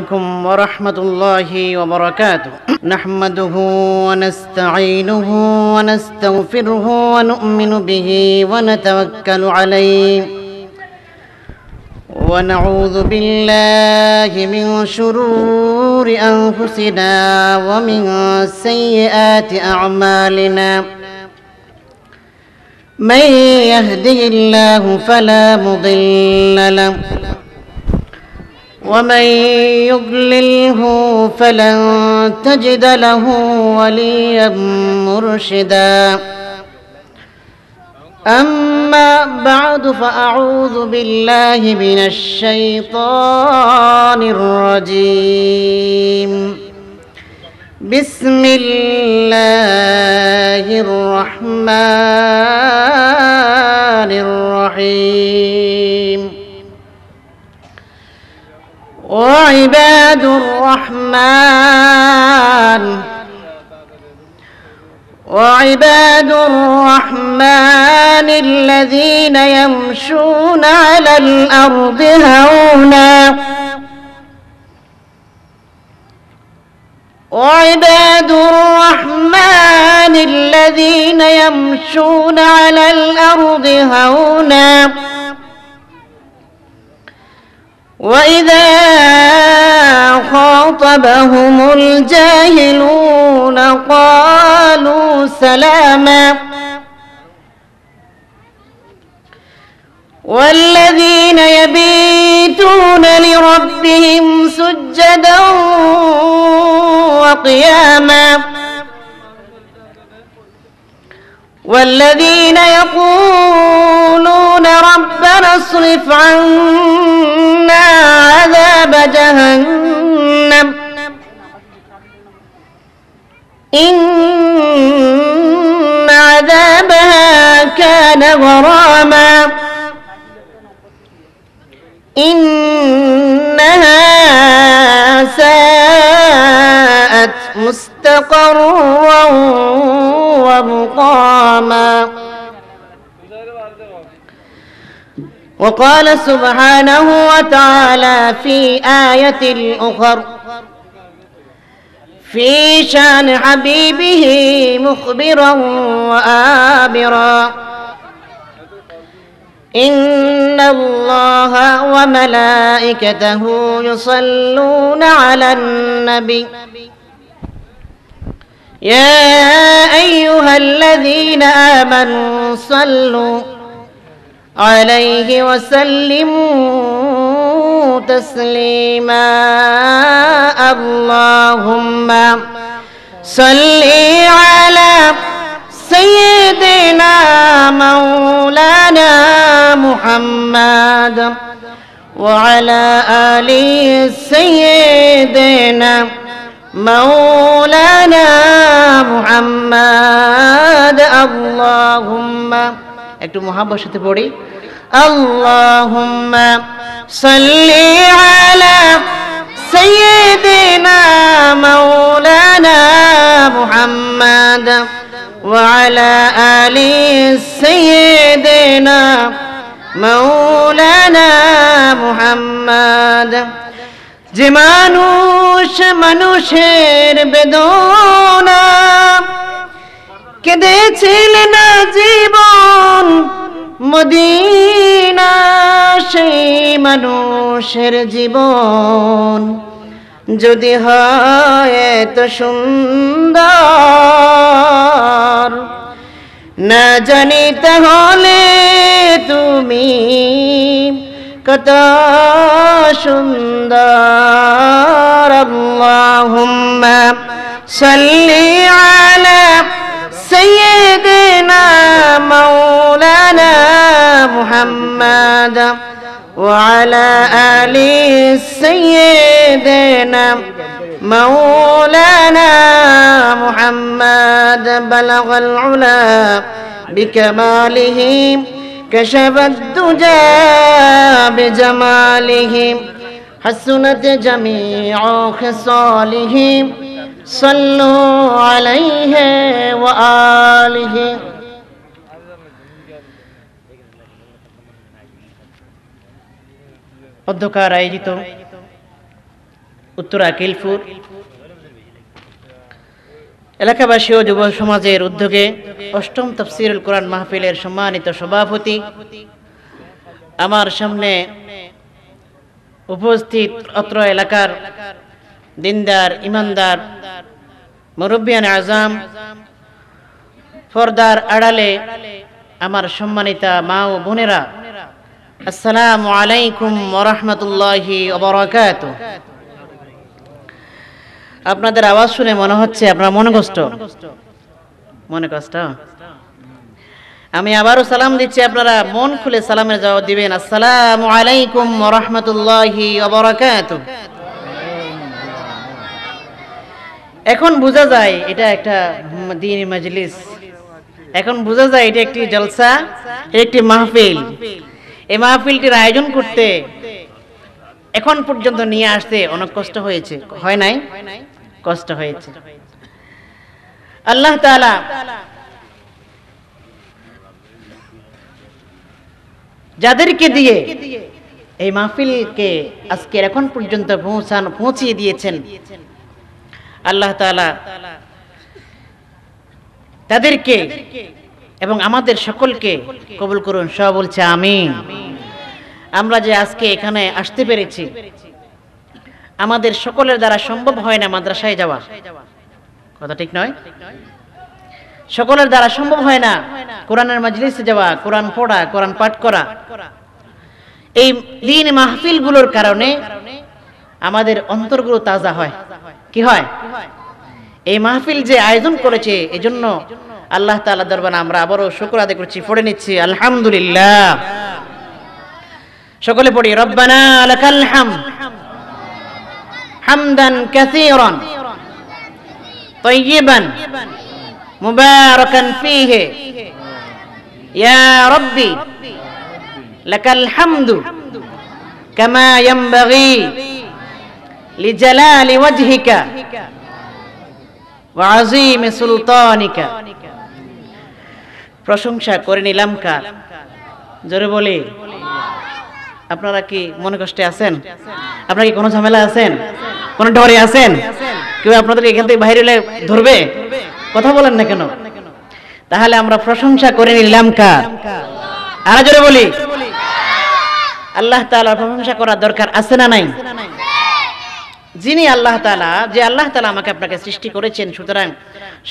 عليكم ورحمة الله وبركاته نحمده ونستعينه ونستغفره ونؤمن به ونتوكل عليه ونعوذ بالله من شرور أنفسنا ومن سيئات أعمالنا من يهده الله فلا مضل له ومن يضلله فلن تجد له وليا مرشدا أما بعد فأعوذ بالله من الشيطان الرجيم بسم الله الرحمن الرحيم وعباد الرحمن وعباد الرحمن الذين يمشون على الأرض هونا وعباد الرحمن الذين يمشون على الأرض هونا وإذا خاطبهم الجاهلون قالوا سلاما والذين يبيتون لربهم سجدا وقياما والذين يقولون ربنا اصرف عنا عذاب جهنم إن عذابها كان غراما إنها مستقرا ومقاما وقال سبحانه وتعالى في آية أخر في شان حبيبه مخبرا وآبرا إن الله وملائكته يصلون على النبي يا أيها الذين آمنوا صلوا عليه وسلموا تسليما اللهم صل على سيدنا مولانا محمد وعلى آله سيدنا محمد মাওলানা মুহাম্মদ আল্লাহুম্মা একটু মহাব্বর সাথে পড়ি আল্লাহুম্মা সাল্লি আলা সাইয়্যিদিনা মাওলানা মুহাম্মদ وعلى آل سيدنا مولانا محمد যে মানুষ মানুষের বেদনা কেঁদেছিল না জীবন মদিনা সেই মানুষের জীবন যদি হয় এত সুন্দর না জানি তাহলে তুমি كتاشندار اللهم صل على سيدنا مولانا محمد وعلى آل سيدنا مولانا محمد بلغ العلا بكماله كشف الدجى بجماله حسنت جميع خصاله صلوا عليه وآله অধ্যকার আয়োজিত উত্তরা কিলফুর এলাকাবাসী ও যুব সমাজের উদ্যোগে অষ্টম তফসিরুল কোরআন মাহফিলের সম্মানিত সভাপতি আমার সামনে উপস্থিত অত্র এলাকার দিনদার ইমানদার মুরব্বিয়ান আজাম ফরদার আড়ালে আমার সম্মানিতা মা ও বোনেরা আসসালামু আলাইকুম ওরহমতুল্লাহি আপনাদের আওয়াজ শুনে মনে হচ্ছে আপনার মনে কষ্ট মনে কষ্ট আমি আবারও সালাম দিচ্ছি আপনারা মন খুলে সালামের জবাব দিবেন আসসালাম আলাইকুম রহমতুল্লাহি এখন বোঝা যায় এটা একটা দিন মাজলিস এখন বোঝা যায় এটা একটি জলসা একটি মাহফিল এই মাহফিলটির আয়োজন করতে এখন পর্যন্ত নিয়ে আসতে অনেক কষ্ট হয়েছে হয় নাই কষ্ট হয়েছে আল্লাহ তালা যাদেরকে দিয়ে এই মাহফিলকে আজকের এখন পর্যন্ত পৌঁছিয়ে দিয়েছেন আল্লাহ তাদেরকে এবং আমাদের সকলকে কবুল করুন সব বলছে আমিন আমরা যে আজকে এখানে আসতে পেরেছি আমাদের সকলের দ্বারা সম্ভব হয় না মাদ্রাসায় যাওয়া কথা ঠিক নয় সকলের দ্বারা সম্ভব হয় না কোরআনের মাজলিসে যাওয়া কোরআন পড়া কোরআন পাঠ করা এই দিন মাহফিল গুলোর কারণে আমাদের অন্তরগুলো তাজা হয় কি হয় এই মাহফিল যে আয়োজন করেছে এজন্য আল্লাহ তালা দরবারে আমরা আবারও শুক্র আদায় করছি পড়ে নিচ্ছি আলহামদুলিল্লাহ সকলে পড়ি রব্বানা লাকাল হাম হামদান কাসীরান طيبا مباركا فيه يا ربي لك الحمد كما ينبغي لجلال وجهك وعظيم سلطانك প্রশংসা করে নিলাম কার জোরে বলি আপনারা কি মনে কষ্টে আছেন আপনারা কি কোনো ঝামেলা আছেন কোনো ডরে আছেন কেউ আপনাদের এখান থেকে বাইরে এলে ধরবে কথা বলেন না কেন তাহলে আমরা প্রশংসা করে নিলাম কার আর জোরে বলি আল্লাহ তাআলার প্রশংসা করার দরকার আছে না নাই যিনি আল্লাহ তালা যে আল্লাহ তালা আমাকে আপনাকে সৃষ্টি করেছেন সুতরাং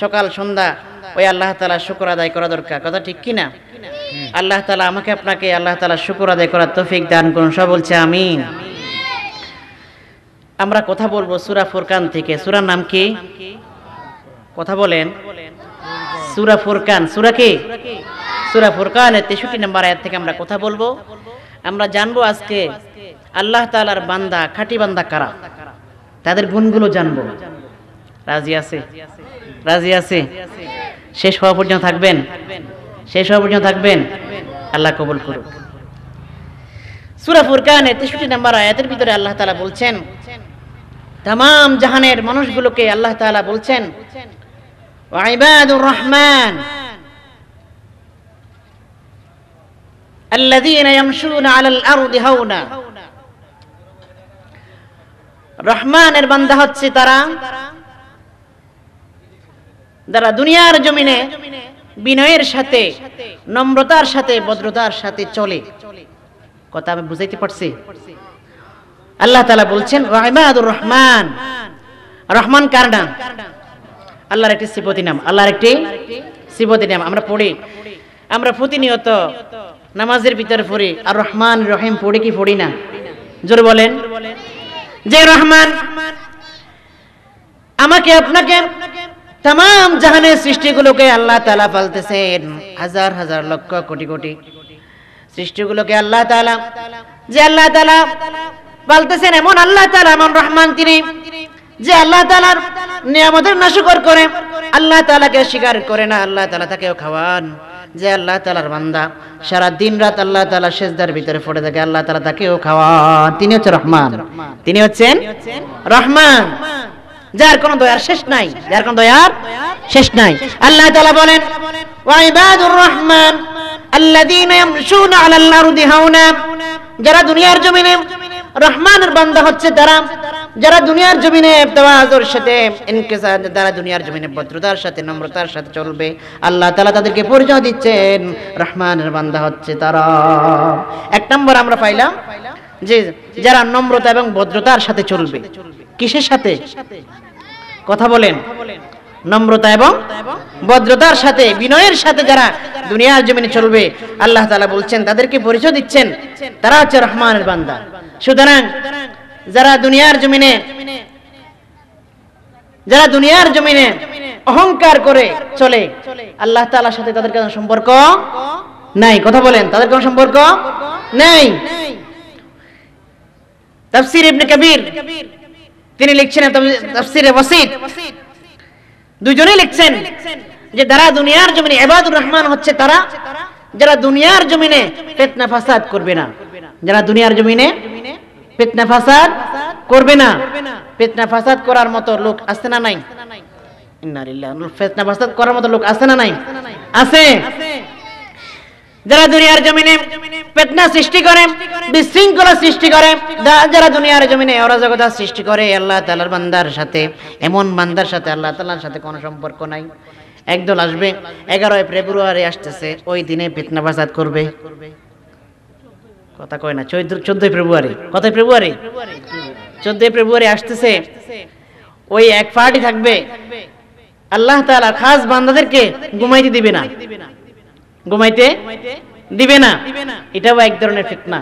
সকাল সন্ধ্যা ওই আল্লাহ তালা শুকর আদায় করা দরকার কথা ঠিক কিনা আল্লাহ তালা আমাকে আপনাকে আল্লাহ তালা শুকর আদায় করার তফিক দান করুন সব বলছে আমি আমরা কথা বলবো সুরা ফুরকান থেকে সুরার নাম কি কথা বলেন সুরা ফুরকান সুরা কি সুরা ফোরকানের তেষট্টি নম্বর আয়াত থেকে আমরা কথা বলবো আমরা জানবো আজকে আল্লাহ তালার বান্দা খাটি বান্দা কারা তাদের গুণগুলো জানবো রাজি আছে রাজি আছে শেষ হওয়া পর্যন্ত থাকবেন শেষ হওয়া পর্যন্ত থাকবেন আল্লাহ কবুল করুক সুরাফুর কানে তেষট্টি নাম্বার আয়াতের ভিতরে আল্লাহ তালা বলছেন তাম জাহানের মানুষগুলোকে আল্লাহ তালা বলছেন রহমান الذين يمشون على الأرض هونا রহমানের বান্দা হচ্ছে তারা যারা দুনিয়ার জমিনে বিনয়ের সাথে নম্রতার সাথে ভদ্রতার সাথে চলে কথা আমি বুঝাইতে পারছি আল্লাহ তালা বলছেন রহমাদুর রহমান রহমান কার নাম আল্লাহর একটি সিপতি নাম আল্লাহর একটি সিপতি নাম আমরা পড়ি আমরা প্রতিনিয়ত নামাজের ভিতরে পড়ি আর রহমান রহিম পড়ি কি পড়ি না জোর বলেন যে রহমান আমাকে আপনাকে তাম জাহানের সৃষ্টিগুলোকে আল্লাহ তালা পালতেছেন হাজার হাজার লক্ষ কোটি কোটি সৃষ্টিগুলোকে আল্লাহ তালা যে আল্লাহ তালা পালতেছেন এমন আল্লাহ তালা এমন রহমান তিনি যে আল্লাহ তালার নিয়ামতের নাশুকর করে আল্লাহ তালাকে স্বীকার করে না আল্লাহ তালা তাকেও খাওয়ান যে আল্লাহ তালার বান্দা সারা দিন রাত আল্লাহ তালা শেষদার ভিতরে পড়ে থাকে আল্লাহ তালা তাকেও খাওয়ান তিনি হচ্ছেন রহমান তিনি হচ্ছেন রহমান যার কোন দয়ার শেষ নাই যার কোন দয়ার শেষ নাই আল্লাহ তালা বলেন ওয়াইবাদুর রহমান আল্লাযীনা ইয়ামশুনা আলাল আরদি হাওনা যারা দুনিয়ার জমিনে রহমানের বান্দা হচ্ছে তারা যারা দুনিয়ার জমিনে তাওয়াজুর সাথে ইনকিসার যারা দুনিয়ার জমিনে ভদ্রতার সাথে নম্রতার সাথে চলবে আল্লাহ তাআলা তাদেরকে পরিচয় দিচ্ছেন রহমানের বান্দা হচ্ছে তারা এক নম্বর আমরা পাইলাম যে যারা নম্রতা এবং ভদ্রতার সাথে চলবে কিসের সাথে কথা বলেন নম্রতা এবং ভদ্রতার সাথে বিনয়ের সাথে যারা দুনিয়ার জমিনে চলবে আল্লাহ তাআলা বলছেন তাদেরকে পরিচয় দিচ্ছেন তারা হচ্ছে রহমানের বান্দা সুতরাং যারা দুনিয়ার জমিনে যারা দুনিয়ার জমিনে অহংকার করে চলে আল্লাহ তালার সাথে তাদের কোনো সম্পর্ক নাই কথা বলেন তাদের কোনো সম্পর্ক নেই ইবনে কবির তিনি লিখছেন তাফসিরে ওয়াসিদ দুজনেই লিখছেন যে যারা দুনিয়ার জমিনে এবাদুর রহমান হচ্ছে তারা যারা দুনিয়ার জমিনে ফাসাদ করবে না যারা দুনিয়ার জমিনে পেতনা ফাসাদ করবে না পেতনা ফাসাদ করার মতো লোক আছে না নাই যারা দুনিয়ার জমিনে সৃষ্টি করে আল্লাহ তালার বান্দার সাথে এমন সাথে আল্লাহ তালার সাথে কোনো সম্পর্ক নাই একদল আসবে এগারোই ফেব্রুয়ারি আসতেছে ওই দিনে পেতনা ফাসাদ করবে কথা কয় না চৈত্র চোদ্দই ফেব্রুয়ারি কথাই ফেব্রুয়ারি চোদ্দই ফেব্রুয়ারি আসতেছে ওই এক পার্টি থাকবে আল্লাহ তালা খাস বান্দাদেরকে ঘুমাইতে দিবে না ঘুমাইতে দিবে না এটাও এক ধরনের ফিতনা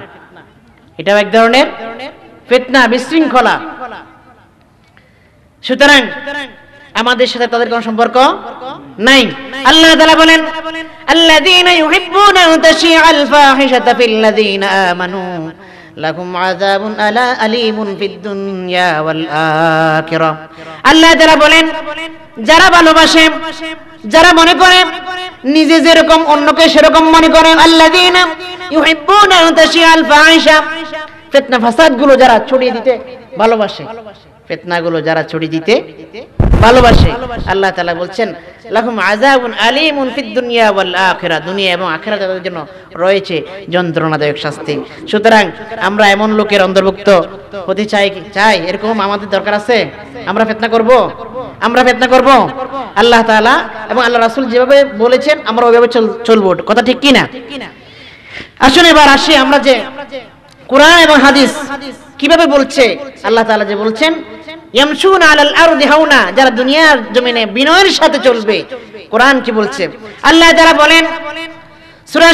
এটাও এক ধরনের ফিতনা বিশৃঙ্খলা সুতরাং আমাদের সাথে তাদের কোন সম্পর্ক নাই আল্লাহ তালা বলেন الذين يحبون أن تشيع الفاحشة في الذين آمنوا لكم عذاب ألا أليم في الدنيا والآخرة بولين جرى بلو যারা جرى موني মনে করে زيركم যেরকম شركم موني মনে الذين يحبون أن تشيع الفاحشة ফেতনা গুলো যারা ছড়িয়ে দিতে ভালোবাসে গুলো যারা ছড়িয়ে দিতে ভালোবাসে আল্লাহ তালা বলছেন দুনিয়া ওয়াল দুনিয়া এবং আখেরা তাদের জন্য রয়েছে যন্ত্রণাদায়ক শাস্তি সুতরাং আমরা এমন লোকের অন্তর্ভুক্ত হতে চাই চাই এরকম আমাদের দরকার আছে আমরা ফেতনা করব আমরা ফেতনা করব আল্লাহ তাআলা এবং আল্লাহ রাসূল যেভাবে বলেছেন আমরা ওইভাবে চলবো কথা ঠিক কিনা আসুন এবার আসি আমরা যে কোরআন এবং হাদিস কিভাবে বলছে আল্লাহ তাআলা যে বলছেন ইয়ামশুন আলাল আরদি হাওনা যারা দুনিয়ার জমিনে বিনয়ের সাথে চলবে কোরআন কি বলছে আল্লাহ তারা বলেন সূরা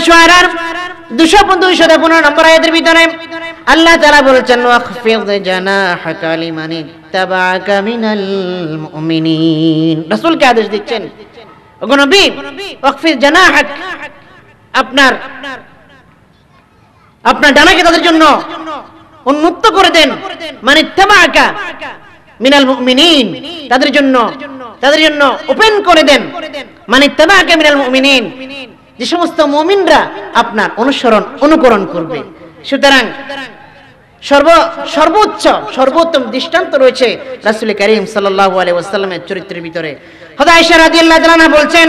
দুশো 225 215 নম্বর আয়াতের ভিতরে আল্লাহ তারা তাআলা বলেছেন ওয়াখফিদ জানাহাকা মানে তাবাআকা মিনাল মুমিনিন রাসূলকে আদেশ দিচ্ছেন ওগো নবী ওয়াখফিদ জানাহাক আপনার আপনার ডানাকে তাদের জন্য উন্মুক্ত করে দেন মানে তামাকা মিনাল মুমিনিন তাদের জন্য তাদের জন্য ওপেন করে দেন মানে তামাকা মিনাল মুমিনিন যে সমস্ত মুমিনরা আপনার অনুসরণ অনুকরণ করবে সুতরাং সর্ব সর্বোচ্চ সর্বোত্তম দৃষ্টান্ত রয়েছে রাসুল করিম সাল্লাল্লাহু আলাইহি ওয়াসাল্লামের চরিত্রের ভিতরে হযরত আয়েশা রাদিয়াল্লাহু তাআলা বলছেন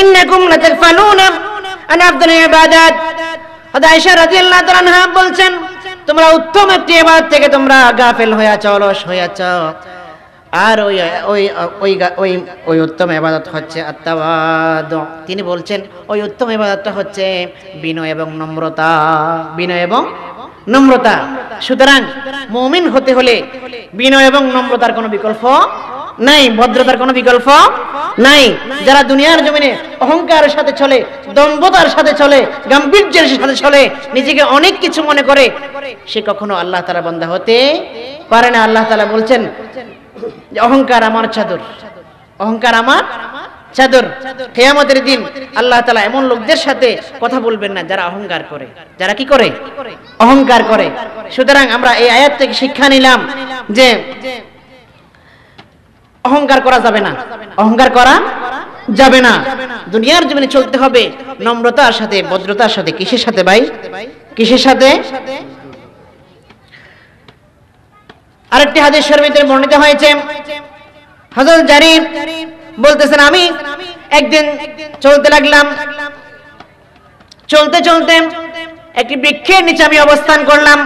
ইন্নাকুম লাতাফালুনা আন আফদাল ইবাদাত বলছেন তোমরা উত্তম একটি ইবাদত থেকে তোমরা গাফেল হইয়া চলো অলস হইয়া যাও আর ওই ওই ওই ওই ওই উত্তম ইবাদত হচ্ছে আত্মাবাদ তিনি বলছেন ওই উত্তম ইবাদতটা হচ্ছে বিনয় এবং নম্রতা বিনয় এবং নম্রতা সুতরাং মুমিন হতে হলে বিনয় এবং নম্রতার কোনো বিকল্প নাই ভদ্রতার কোন বিকল্প নাই যারা দুনিয়ার জমিনে অহংকারের সাথে চলে দম্বতার সাথে চলে গাম্ভীর্যের সাথে চলে নিজেকে অনেক কিছু মনে করে সে কখনো আল্লাহ তালা বন্ধা হতে পারে না আল্লাহ তালা বলছেন অহংকার আমার চাদর অহংকার আমার চাদর খেয়ামতের দিন আল্লাহ তালা এমন লোকদের সাথে কথা বলবেন না যারা অহংকার করে যারা কি করে অহংকার করে সুতরাং আমরা এই আয়াত থেকে শিক্ষা নিলাম যে অহংকার করা যাবে না অহংকার করা যাবে না দুনিয়ার জীবনে চলতে হবে নম্রতার সাথে ভদ্রতার সাথে কিসের সাথে ভাই কিসের সাথে আরেকটি হাদিস শর্মিতের বর্ণিত হয়েছে হজরত জারিফ বলতেছেন আমি একদিন চলতে লাগলাম চলতে চলতে একটি বৃক্ষের নিচে আমি অবস্থান করলাম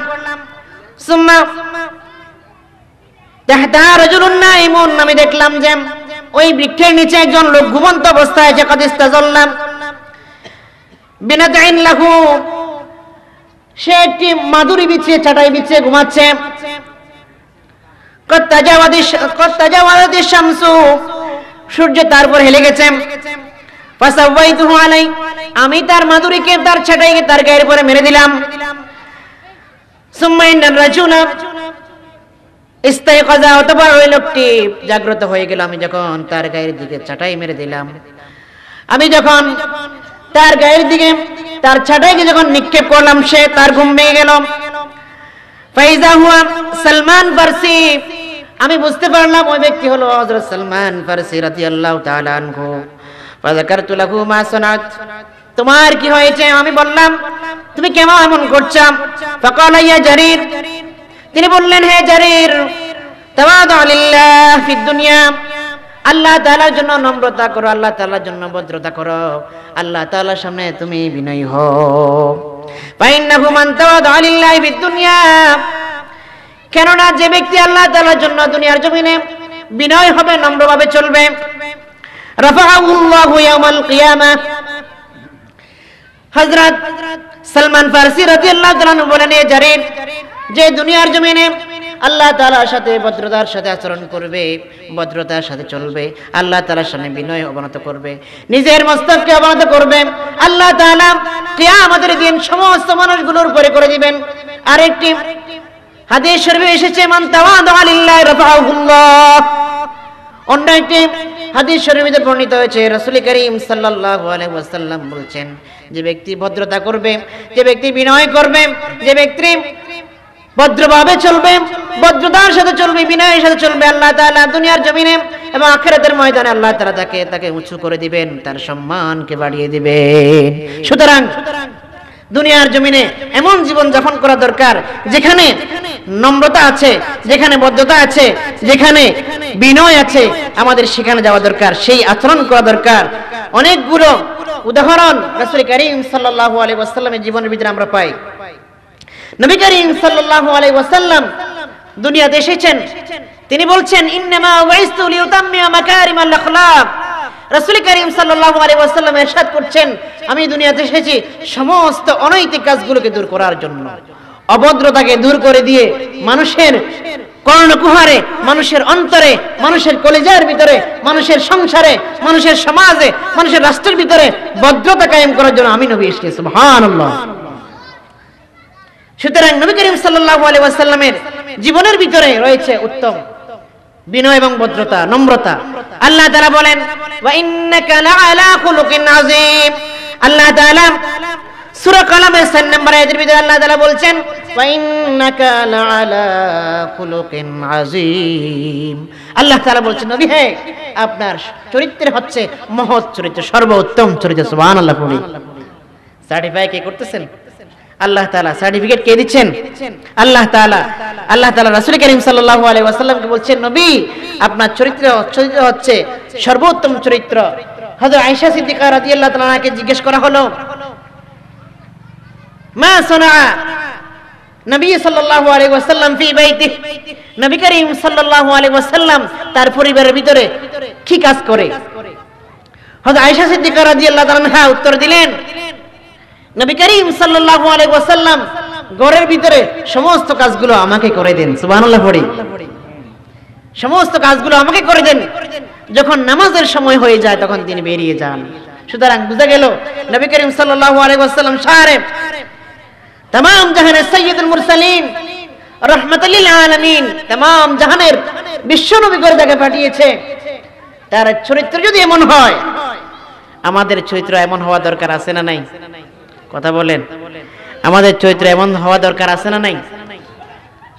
সুম্মা আমি দেখলাম যে ওই বৃক্ষের নিচে একজন লোক ঘুমন্ত অবস্থায় যে কদিস্তা জ্বললাম সে একটি বিছিয়ে চাটাই বিছিয়ে ঘুমাচ্ছে সূর্য তারপর হেলে গেছে আমি তার মাধুরীকে তার ছাটাইকে তার গায়ের পরে মেরে দিলাম ইস্তাই কজা অতবার ওই লোকটি জাগ্রত হয়ে গেল আমি যখন তার গায়ের দিকে চাটাই মেরে দিলাম আমি যখন তার গায়ের দিকে তার ছাটাইকে যখন নিক্ষেপ করলাম সে তার ঘুম ভেঙে গেল সালমান ফারসি আমি বুঝতে পারলাম ওই ব্যক্তি হলো হযরত সালমান ফার্সি রাদিয়াল্লাহু তাআলা আনহু ফাযাকারতু লাহু মা সানাত তোমার কি হয়েছে আমি বললাম তুমি কেমন এমন করছাম ফাকালা জারির তিনি বললেন হে জারির আল্লাহ তালার জন্য নম্রতা করো আল্লাহ তালার জন্য ভদ্রতা করো আল্লাহ তালার সামনে তুমি বিনয়ী হো কেননা যে ব্যক্তি আল্লাহ তালার জন্য দুনিয়ার জমিনে বিনয় হবে নম্রভাবে চলবে হজরত সলমান ফার্সি রতি আল্লাহ বলেন জারির যে দুনিয়ার জমিনে আল্লাহ তালার সাথে ভদ্রতার সাথে আচরণ করবে ভদ্রতার সাথে চলবে আল্লাহ তালার সামনে বিনয় অবনত করবে নিজের মস্তককে অবনত করবে আল্লাহ তালা কেয়া আমাদের দিন সমস্ত মানুষগুলোর উপরে করে দিবেন আরেকটি হাদিস শরীফে এসেছে মান অন্য একটি হাদিস শরীফে বর্ণিত হয়েছে রসুল করিম সাল্লাল্লাহু আলাইহি বলছেন যে ব্যক্তি ভদ্রতা করবে যে ব্যক্তি বিনয় করবে যে ব্যক্তি ভদ্রভাবে চলবে ভদ্রতার সাথে চলবে বিনয়ের সাথে চলবে আল্লাহ তালা দুনিয়ার জমিনে এবং আখেরাতের ময়দানে আল্লাহ তালা তাকে তাকে উঁচু করে দিবেন তার সম্মানকে বাড়িয়ে দিবেন সুতরাং দুনিয়ার জমিনে এমন জীবন যাপন করা দরকার যেখানে নম্রতা আছে যেখানে বদ্ধতা আছে যেখানে বিনয় আছে আমাদের সেখানে যাওয়া দরকার সেই আচরণ করা দরকার অনেকগুলো উদাহরণ রাসুল করিম সাল্লাহ আলী আসসালামের জীবনের ভিতরে আমরা পাই নবী করিম সাল্লাল্লাহু আলাইহি ওয়াসাল্লাম দুনিয়াতে এসেছেন তিনি বলছেন ইননামা ওয়াইস্তু লিউতাম্মিয়া মাকারিমাল আখলাক রাসূল করিম সাল্লাল্লাহু আলাইহি ওয়াসাল্লাম ارشاد করছেন আমি দুনিয়াতে এসেছি সমস্ত অনৈতিক কাজগুলোকে দূর করার জন্য অবদ্রতাকে দূর করে দিয়ে মানুষের কর্ণকুহারে মানুষের অন্তরে মানুষের কলেজার ভিতরে মানুষের সংসারে মানুষের সমাজে মানুষের রাষ্ট্রের ভিতরে ভদ্রতা কায়েম করার জন্য আমি নবী এসেছি সুবহানাল্লাহ সুতরাং নবী করিম সাল্লাহ আলী ওয়াসাল্লামের জীবনের ভিতরে রয়েছে উত্তম বিনয় এবং ভদ্রতা নম্রতা আল্লাহ তারা বলেন আল্লাহ তালা সুরা কলমের সাত নম্বর আয়াতের ভিতরে আল্লাহ তাআলা বলছেন ওয়াইন্নাকা লাআলা খুলুকিন আযীম আল্লাহ তাআলা বলছেন নবী হে আপনার চরিত্রে হচ্ছে মহৎ চরিত্র সর্বোত্তম চরিত্র সুবহানাল্লাহ পড়ি সার্টিফাই কে করতেছেন আল্লাহ তালা সার্টিফিকেট কে দিচ্ছেন আল্লাহ তালা আল্লাহ তালা রাসুল করিম সাল্লাহ আলাইসাল্লামকে বলছেন নবী আপনার চরিত্র হচ্ছে সর্বোত্তম চরিত্র হজর আয়সা সিদ্দিকা রাজি আল্লাহ তালাকে জিজ্ঞেস করা হলো মা সোনা নবী ওয়াসাল্লাম ফি বাইতি নবী করিম ওয়াসাল্লাম তার পরিবারের ভিতরে কি কাজ করে সিদ্দিকা উত্তর দিলেন নবী করিম সাল্লাল্লাহু আলাইহি ওয়াসাল্লাম ঘরের ভিতরে সমস্ত কাজগুলো আমাকে করে দেন সুবহানাল্লাহ পড়ি সমস্ত কাজগুলো আমাকে করে দেন যখন নামাজের সময় হয়ে যায় তখন তিনি বেরিয়ে যান সুতরাং বুঝা গেল নবী করিম সাল্লাল্লাহু আলাইহি ওয়াসাল্লাম সারে तमाम জাহানের সাইয়্যিদুল মুরসালিন রহমাতুল আলামিন तमाम জাহানের বিশ্ব নবী করে তাকে পাঠিয়েছে তার চরিত্র যদি এমন হয় আমাদের চরিত্র এমন হওয়া দরকার আছে না নাই কথা বলেন আমাদের চরিত্র এমন হওয়া দরকার আছে না নাই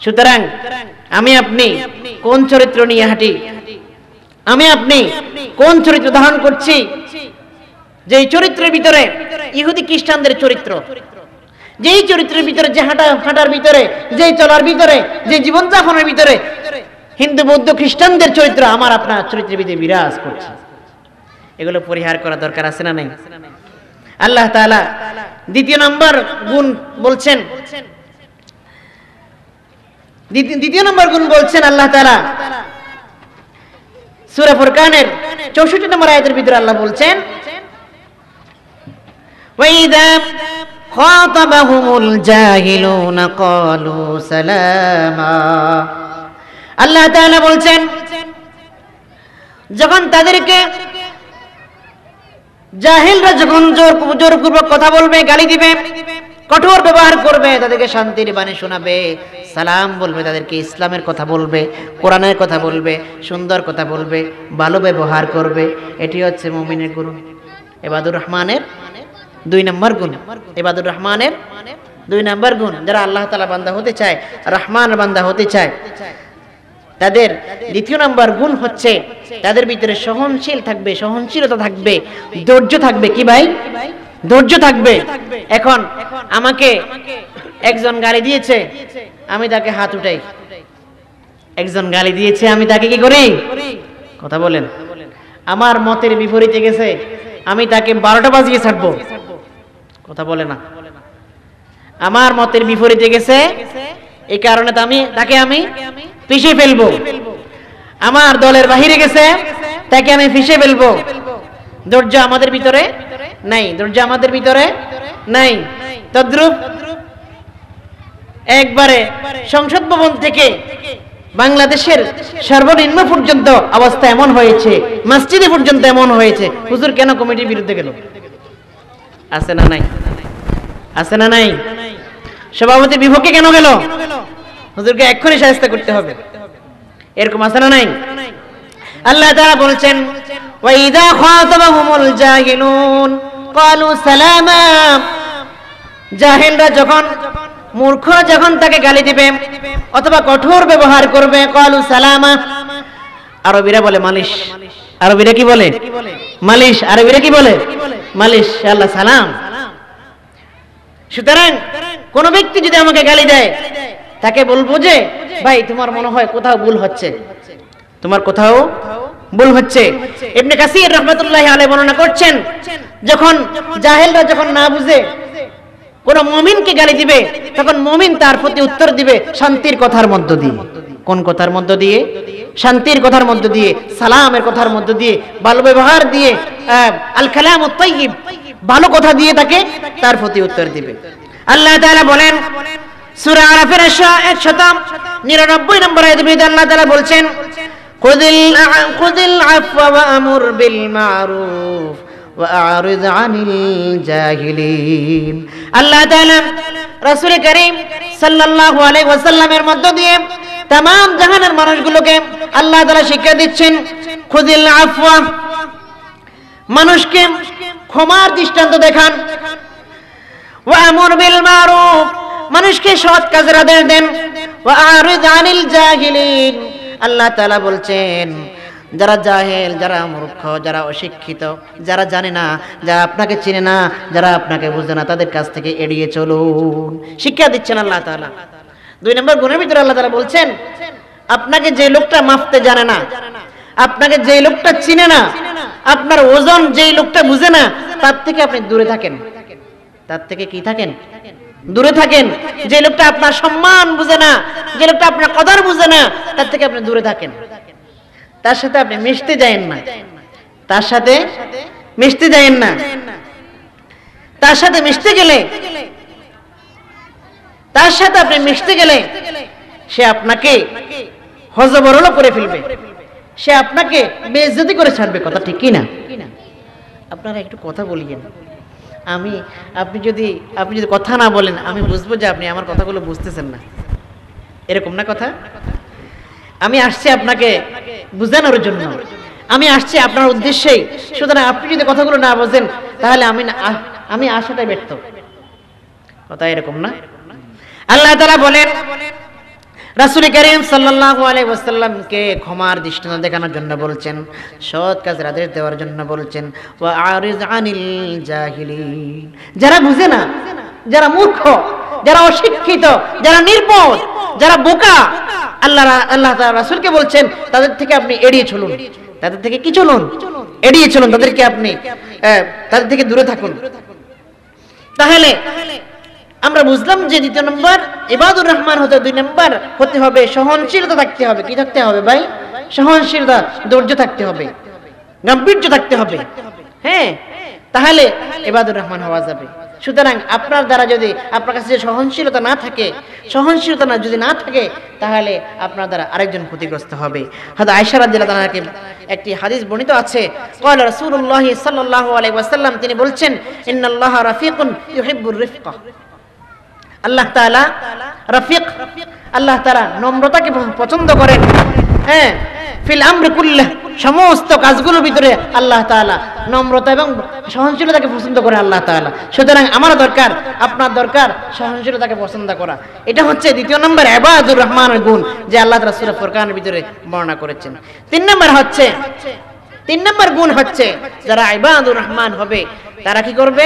সুতরাং আমি আপনি কোন চরিত্র নিয়ে হাঁটি আমি আপনি কোন চরিত্র ধারণ করছি যে চরিত্রের ভিতরে ইহুদি খ্রিস্টানদের চরিত্র যেই চরিত্রের ভিতরে যে হাঁটা হাঁটার ভিতরে যে চলার ভিতরে যে জীবনযাপনের ভিতরে হিন্দু বৌদ্ধ খ্রিস্টানদের চরিত্র আমার আপনার চরিত্রের ভিতরে বিরাজ করছে এগুলো পরিহার করা দরকার আছে না নাই আল্লাহ তালা দ্বিতীয় নাম্বার গুণ বলছেন দ্বিতীয় নাম্বার গুণ বলছেন আল্লাহ তারা সুরা ফুরকানের চৌষট্টি নম্বর আয়াতের ভিতরে আল্লাহ বলছেন আল্লাহ বলছেন যখন তাদেরকে জাহিলরা যখন জোর জোর পূর্বক কথা বলবে গালি দিবে কঠোর ব্যবহার করবে তাদেরকে শান্তির বাণী শোনাবে সালাম বলবে তাদেরকে ইসলামের কথা বলবে কোরআনের কথা বলবে সুন্দর কথা বলবে ভালো ব্যবহার করবে এটি হচ্ছে মমিনের গুরু এবাদুর রহমানের দুই নম্বর গুণ এবাদুর রহমানের দুই নম্বর গুণ যারা আল্লাহ তালা বান্দা হতে চায় রহমান বান্দা হতে চায় তাদের দ্বিতীয় নাম্বার গুণ হচ্ছে তাদের ভিতরে সহনশীল থাকবে সহনশীলতা থাকবে ধৈর্য থাকবে কি ভাই ধৈর্য থাকবে এখন আমাকে একজন গালি দিয়েছে আমি তাকে হাত উঠাই একজন গালি দিয়েছে আমি তাকে কি করি কথা বলেন আমার মতের বিপরীতে গেছে আমি তাকে বারোটা বাজিয়ে ছাড়বো কথা বলে না আমার মতের বিপরীতে গেছে এই কারণে আমি তাকে আমি পিষে ফেলবো আমার দলের বাহিরে গেছে তাকে আমি ফিসে ফেলবো ধৈর্য আমাদের ভিতরে নাই ধৈর্য আমাদের ভিতরে নাই তদ্রুপ একবারে সংসদ ভবন থেকে বাংলাদেশের সর্বনিম্ন পর্যন্ত অবস্থা এমন হয়েছে মসজিদে পর্যন্ত এমন হয়েছে হুজুর কেন কমিটির বিরুদ্ধে গেল আছে না নাই আছে না নাই সভাপতি বিপক্ষে কেন গেল হুজুরকে এক্ষুনি সাহায্য করতে হবে এরকম আছে না নাই আল্লাহ তারা বলছেন যখন মূর্খ যখন তাকে গালি দিবে অথবা কঠোর ব্যবহার করবে সালামা বলে মালিশ কি বলে মালিশ কি বলে মালিশ আল্লাহ সালাম সুতরাং কোন ব্যক্তি যদি আমাকে গালি দেয় তাকে বলবো যে ভাই তোমার মনে হয় কোথাও ভুল হচ্ছে তোমার কোথাও ভুল হচ্ছে এমনি কাসির রহমতুল্লাহ আলে বর্ণনা করছেন যখন জাহেলরা যখন না বুঝে কোন মুমিনকে গালি দিবে তখন মমিন তার প্রতি উত্তর দিবে শান্তির কথার মধ্য দিয়ে কোন কথার মধ্য দিয়ে শান্তির কথার মধ্য দিয়ে সালামের কথার মধ্য দিয়ে ভালো ব্যবহার দিয়ে আল খালাম ভালো কথা দিয়ে তাকে তার প্রতি উত্তর দিবে আল্লাহ তাআলা বলেন সূরা আরাফের নিরানব্বই নম্বর আল্লাহ বলছেন খুযিল খুযিল আফওয়া ওয়া আমুর বিল মারুফ ওয়া আরিদ আনিল জাহিলিন আল্লাহ তাআলা রাসূল সাল্লাল্লাহু আলাইহি ওয়াসাল্লামের মধ্য দিয়ে तमाम জাহানের মানুষগুলোকে আল্লাহ তাআলা শিক্ষা দিচ্ছেন খুদিল আফওয়া মানুষকে ক্ষমার দৃষ্টান্ত দেখান ওয়া আমুর বিল মারুফ মানুষকে সৎ কাজের আদেশ দেন আল্লাহ তালা বলছেন যারা জাহেল যারা মূর্খ যারা অশিক্ষিত যারা জানে না যারা আপনাকে চিনে না যারা আপনাকে বুঝে না তাদের কাছ থেকে এড়িয়ে চলুন শিক্ষা দিচ্ছেন আল্লাহ তালা দুই নম্বর গুণের ভিতরে আল্লাহ তালা বলছেন আপনাকে যে লোকটা মাপতে জানে না আপনাকে যে লোকটা চিনে না আপনার ওজন যে লোকটা বুঝে না তার থেকে আপনি দূরে থাকেন তার থেকে কি থাকেন দূরে থাকেন যে লোকটা আপনার সম্মান বুঝে না যে লোকটা আপনার কদার বুঝে না তার থেকে আপনি দূরে থাকেন তার সাথে আপনি মিশতে যাইন না তার সাথে মিশতে যাইন না তার সাথে মিশতে গেলে তার সাথে আপনি মিশতে গেলে সে আপনাকে হজবরল করে ফেলবে সে আপনাকে বেজতি করে ছাড়বে কথা ঠিক কিনা আপনারা একটু কথা বলিয়েন আমি আপনি যদি আপনি যদি কথা না বলেন আমি বুঝবো যে আপনি আমার কথাগুলো বুঝতেছেন না এরকম না কথা আমি আসছি আপনাকে বুঝানোর জন্য আমি আসছি আপনার উদ্দেশ্যেই সুতরাং আপনি যদি কথাগুলো না বোঝেন তাহলে আমি আমি আসাটাই ব্যর্থ কথা এরকম না আল্লাহ তারা বলেন রাসুল করিম সাল্লাহ আলাইসাল্লামকে ক্ষমার দৃষ্টান্ত দেখানোর জন্য বলছেন সৎ কাজের আদেশ দেওয়ার জন্য বলছেন যারা বুঝে না যারা মূর্খ যারা অশিক্ষিত যারা নির্বোধ যারা বোকা আল্লাহ আল্লাহ রাসুলকে বলছেন তাদের থেকে আপনি এড়িয়ে চলুন তাদের থেকে কি চলুন এড়িয়ে চলুন তাদেরকে আপনি তাদের থেকে দূরে থাকুন তাহলে আমরা বুঝলাম যে দ্বিতীয় নম্বর এবাদুর রহমান হতে দুই নম্বর হতে হবে সহনশীলতা থাকতে হবে কি থাকতে হবে ভাই সহনশীলতা ধৈর্য থাকতে হবে গাম্ভীর্য থাকতে হবে হ্যাঁ তাহলে এবাদুর রহমান হওয়া যাবে সুতরাং আপনার দ্বারা যদি আপনার কাছে যে সহনশীলতা না থাকে সহনশীলতা না যদি না থাকে তাহলে আপনার দ্বারা আরেকজন ক্ষতিগ্রস্ত হবে হয়তো আয়সার রাদিয়াল্লাহু তাআলাকে একটি হাদিস বর্ণিত আছে ক্বাল রাসূলুল্লাহ সাল্লাল্লাহু আলাইহি তিনি বলছেন ইন্নাল্লাহ রাফিকুন ইউহিব্বুর রিফকা আল্লাহ তালা রফিক আল্লাহ তালা নম্রতাকে পছন্দ করেন হ্যাঁ ফিল আমরিকুল্লাহ সমস্ত কাজগুলোর ভিতরে আল্লাহ তালা নম্রতা এবং সহনশীলতাকে পছন্দ করে আল্লাহ তালা সুতরাং আমার দরকার আপনার দরকার সহনশীলতাকে পছন্দ করা এটা হচ্ছে দ্বিতীয় নম্বর এবাজুর রহমানের গুণ যে আল্লাহ সুরফ ফোরকানের ভিতরে বর্ণনা করেছেন তিন নম্বর হচ্ছে তিন নম্বর গুণ হচ্ছে যারা এবাজুর রহমান হবে তারা কি করবে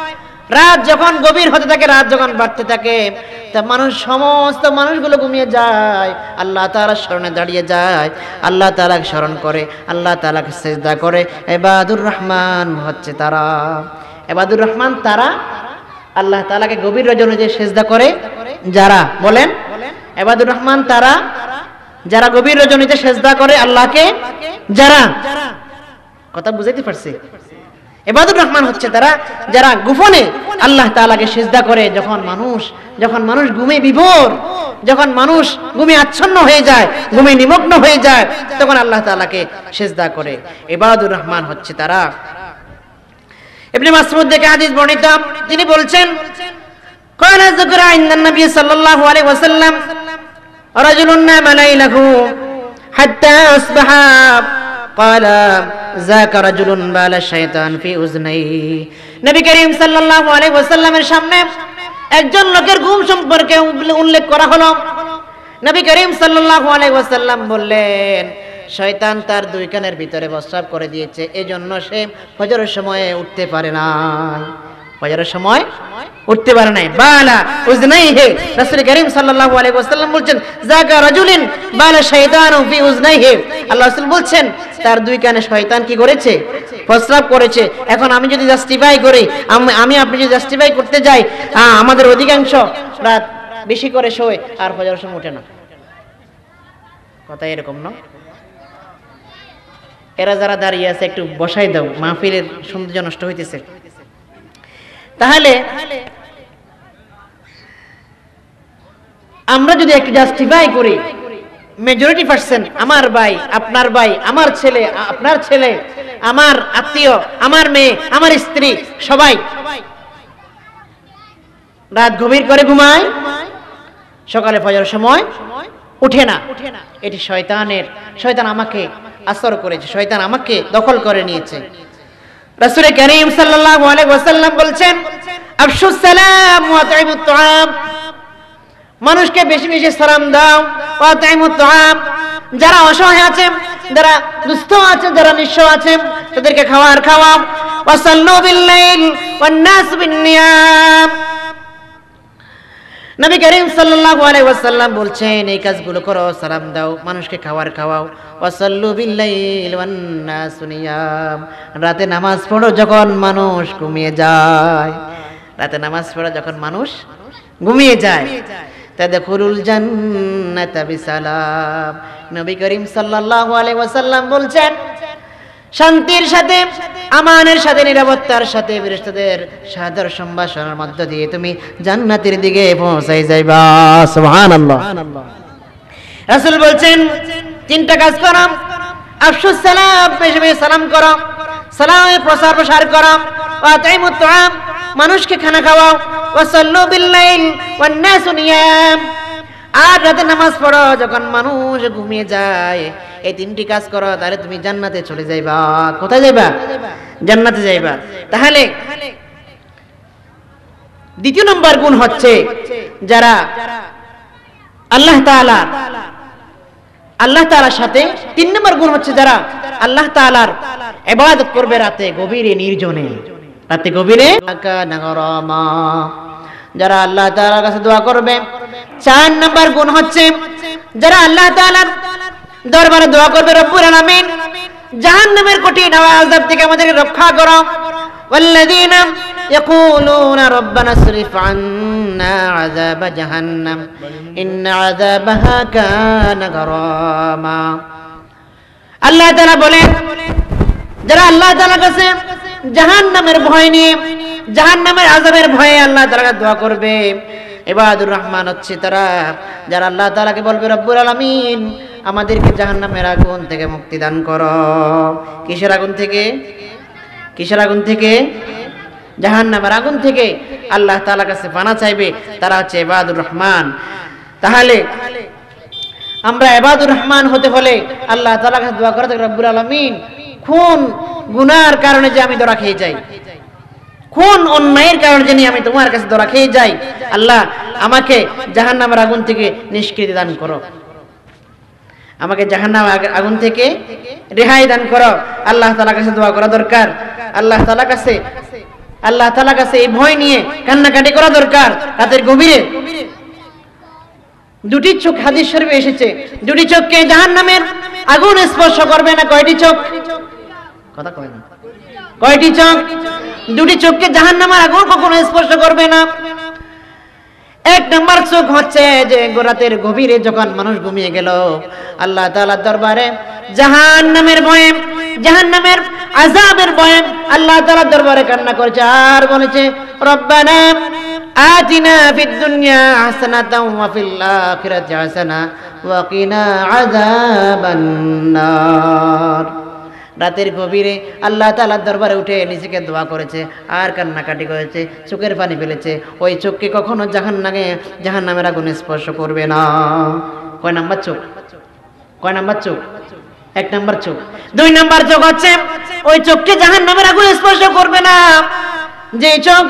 রাত যখন গভীর হতে থাকে রাত যখন বাড়তে থাকে তা মানুষ সমস্ত মানুষগুলো ঘুমিয়ে যায় আল্লাহ তালার স্মরণে দাঁড়িয়ে যায় আল্লাহ তালাকে স্মরণ করে আল্লাহ তালাকে চেষ্টা করে এবাদুর রহমান হচ্ছে তারা এবাদুর রহমান তারা আল্লাহ তালাকে গভীর রজনে যে চেষ্টা করে যারা বলেন এবাদুর রহমান তারা যারা গভীর রজনীতে সেজদা করে আল্লাহকে যারা কথা বুঝাইতে পারছি এবাদুর রহমান হচ্ছে তারা যারা গোপনে আল্লাহ তালাকে সেজদা করে যখন মানুষ যখন মানুষ ঘুমে বিভোর যখন মানুষ ঘুমে আচ্ছন্ন হয়ে যায় ঘুমে নিমগ্ন হয়ে যায় তখন আল্লাহ তালাকে সেজদা করে এবাদুর রহমান হচ্ছে তারা এমনি মাসমুদ থেকে হাদিস বর্ণিত তিনি বলছেন قال ذكر عند النبي صلى الله عليه وسلم رجل نام ليله حتى أصبح قال ذاك رجل بال الشيطان في اذنيه নবী করিম সাল্লাল্লাহু আলাইহি ওয়াসাল্লামের সামনে একজন লোকের ঘুম সম্পর্কে উল্লেখ করা হলো নবী করিম সাল্লাল্লাহু আলাইহি ওয়াসাল্লাম বললেন শয়তান তার দুই কানের ভিতরে প্রস্রাব করে দিয়েছে এজন্য সে ফজরের সময়ে উঠতে পারে না ফজরের সময় উঠতে পারে নাই বালা উজনাই হে রাসূল করিম সাল্লাল্লাহু আলাইহি ওয়াসাল্লাম বলছেন যাকা রাজুলিন বালা শাইতানু ফি উজনাই হে আল্লাহ রাসূল বলছেন তার দুই কানে শয়তান কি করেছে প্রস্রাব করেছে এখন আমি যদি জাস্টিফাই করি আমি আপনি যদি জাস্টিফাই করতে যাই আমাদের অধিকাংশ রাত বেশি করে শোয় আর ফজরের সময় ওঠে না কথা এরকম না এরা যারা দাঁড়িয়ে আছে একটু বসাই দাও মাহফিলের সৌন্দর্য নষ্ট হইতেছে তাহলে আমরা যদি একটা জাস্টিফাই করি মেজরিটি পার্সেন্ট আমার ভাই আপনার ভাই আমার ছেলে আপনার ছেলে আমার আত্মীয় আমার মেয়ে আমার স্ত্রী সবাই রাত গভীর করে ঘুমায় সকালে ফজর সময় উঠে না এটি শয়তানের শয়তান আমাকে আসর করেছে শয়তান আমাকে দখল করে নিয়েছে রাসূল করিম সাল্লাল্লাহু আলাইহি ওয়াসাল্লাম বলছেন আফশুস সালাম ওয়া তাইমুত তাআম মানুষকে বেশি বেশি সালাম দাও ওয়া তাইমুত তাআম যারা অসহায় আছে যারা দুস্থ আছে যারা নিঃস্ব আছে তাদেরকে খাওয়ার খাওয়া ওয়া বিল লাইল ওয়ান নাস বিন নিয়াম নবী করিম সাল্লাল্লাহু বলছেন এই কাজগুলো করো সালাম দাও মানুষকে খাওয়ার খাওয়াও ওয়াসাল্লু বিল্লাইল রাতে নামাজ পড়ো যখন মানুষ ঘুমিয়ে যায় রাতে নামাজ পড়ো যখন মানুষ ঘুমিয়ে যায় তাদখুলুল জান্নাতা বিসালাম নবী করিম সাল্লাল্লাহু আলাইহি ওয়াসাল্লাম বলছেন শান্তির সাথে আমানের সাথে নিরাপত্তার সাথে ফেরেশতাদের সাদর সম্ভাষণের মধ্য দিয়ে তুমি জান্নাতের দিকে পৌঁছাই যাইবা সুবহানাল্লাহ রাসূল বলছেন তিনটা কাজ করাম আফসুস সালাম বেশি বেশি সালাম করো সালামের প্রসার প্রসার করো তাই তাআম মানুষকে খানা খাওয়াও ওয়াসাল্লু বিল লাইল ওয়ান নাসু নিয়াম আর রাতে নামাজ পড়ো যখন মানুষ ঘুমিয়ে যায় এই তিনটি কাজ করো তাহলে তুমি জান্নাতে চলে যাইবা কোথায় যাইবা জান্নাতে যাইবা তাহলে দ্বিতীয় নম্বর গুণ হচ্ছে যারা আল্লাহ তাআলার আল্লাহ তাআলার সাথে তিন নম্বর গুণ হচ্ছে যারা আল্লাহ তাআলার ইবাদত করবে রাতে গভীরে নির্জনে রাতে গভীরে যারা আল্লাহ তাআলার কাছে দোয়া করবে চার নম্বর গুণ হচ্ছে যারা আল্লাহ তাআলার দরবারে দোয়া করবে রব্বুল আলামিন জাহান্নামের কঠিন আযাব থেকে আমাদেরকে রক্ষা করো والذين ইয়াকুলুনা রব্বানা সরিফ আন্না আযাব জাহান্নাম ان عذابها كان গরামা আল্লাহ তাআলা বলেন যারা আল্লাহ তাআলার কাছে জাহান্নামের ভয় নিয়ে জাহান্নামের আযাবের ভয়ে আল্লাহ তাআলার দোয়া করবে ইবাদুর রহমান হচ্ছে তারা যারা আল্লাহ তাআলাকে বলবে রব্বুল আলামিন আমাদেরকে জাহান্নামের আগুন থেকে মুক্তি দান কর কিসের আগুন থেকে কিসের আগুন থেকে জাহান্নামের আগুন থেকে আল্লাহ তালা কাছে পানা চাইবে তারা হচ্ছে এবাদুর রহমান তাহলে আমরা এবাদুর রহমান হতে হলে আল্লাহ তালা কাছে দোয়া করতে রব্বুর আলমিন খুন গুনার কারণে যে আমি ধরা খেয়ে যাই কোন অন্যায়ের কারণে জানি আমি তোমার কাছে ধরা খেয়ে যাই আল্লাহ আমাকে জাহান্নামের আগুন থেকে নিষ্কৃতি দান করো আমাকে জাহান্ন আগুন থেকে রেহাই দান করো আল্লাহ তালা কাছে দোয়া করা দরকার আল্লাহ তালা কাছে আল্লাহ তালা কাছে এই ভয় নিয়ে কান্নাকাটি করা দরকার রাতের গভীরে দুটি চোখ হাদিস শরীফে এসেছে দুটি চোখকে জাহান নামের আগুন স্পর্শ করবে না কয়টি চোখ কথা কয় না কয়টি চোখ দুটি চোখকে জাহান নামের আগুন কখনো স্পর্শ করবে না এক নম্বর চোখ হচ্ছে যে গোরাতের গভীরে যখন মানুষ ঘুমিয়ে গেল আল্লাহ তাআলার দরবারে জাহান নামের ভয়ে জাহান নামের আজাবের ভয়ে আল্লাহ তালার দরবারে কান্না করেছে আর বলেছে রব্বানা আতিনা ফিদ দুনিয়া হাসানা ওয়া ফিল আখিরাতি হাসানা ওয়াকিনা কিনা আযাবান রাতের গভীরে আল্লাহ তালার দরবারে উঠে নিজেকে দোয়া করেছে আর কান্নাকাটি করেছে চোখের পানি ফেলেছে ওই চোখকে কখনো জাহান নামে জাহান নামের আগুনে স্পর্শ করবে না কয় নাম্বার চোখ কয় নাম্বার চোখ এক নাম্বার চোখ দুই নাম্বার চোখ হচ্ছে ওই চোখকে জাহান নামের আগুনে স্পর্শ করবে না যে চোখ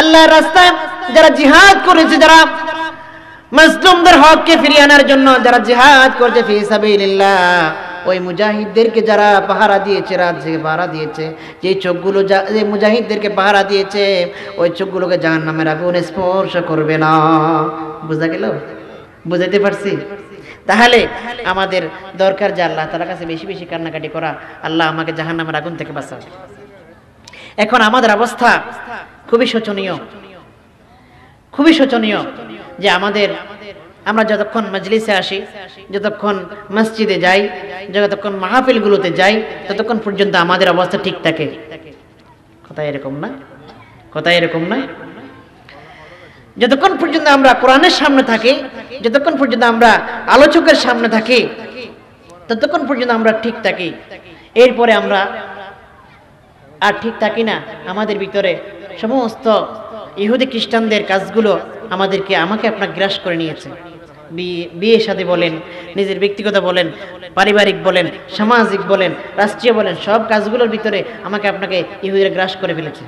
আল্লাহ রাস্তায় যারা জিহাদ করেছে যারা মাসলুমদের হককে ফিরিয়ে আনার জন্য যারা জিহাদ করছে ফি সাবিলিল্লাহ ওই মুজাহিদদেরকে যারা পাহারা দিয়েছে রাত জেগে পাহারা দিয়েছে যে চোখগুলো যে মুজাহিদদেরকে পাহারা দিয়েছে ওই চোখগুলোকে জাহান নামের আগুন স্পর্শ করবে না বুঝা গেল বুঝাইতে পারছি তাহলে আমাদের দরকার যে আল্লাহ তার কাছে বেশি বেশি কান্নাকাটি করা আল্লাহ আমাকে জাহান নামের আগুন থেকে বাঁচাবে এখন আমাদের অবস্থা খুবই শোচনীয় খুবই শোচনীয় যে আমাদের আমরা যতক্ষণ মজলিসে আসি যতক্ষণ মসজিদে যাই যতক্ষণ মাহফিল গুলোতে যাই ততক্ষণ পর্যন্ত আমাদের অবস্থা ঠিক থাকে কথা এরকম না কথা এরকম না যতক্ষণ পর্যন্ত আমরা কোরআনের সামনে থাকি যতক্ষণ পর্যন্ত আমরা আলোচকের সামনে থাকি ততক্ষণ পর্যন্ত আমরা ঠিক থাকি এরপরে আমরা আর ঠিক থাকি না আমাদের ভিতরে সমস্ত ইহুদি খ্রিস্টানদের কাজগুলো আমাদেরকে আমাকে আপনার গ্রাস করে নিয়েছে বিয়ে সাথে বলেন নিজের ব্যক্তিগত বলেন পারিবারিক বলেন সামাজিক বলেন রাষ্ট্রীয় বলেন সব কাজগুলোর ভিতরে আমাকে আপনাকে ইহুদিরা গ্রাস করে ফেলেছে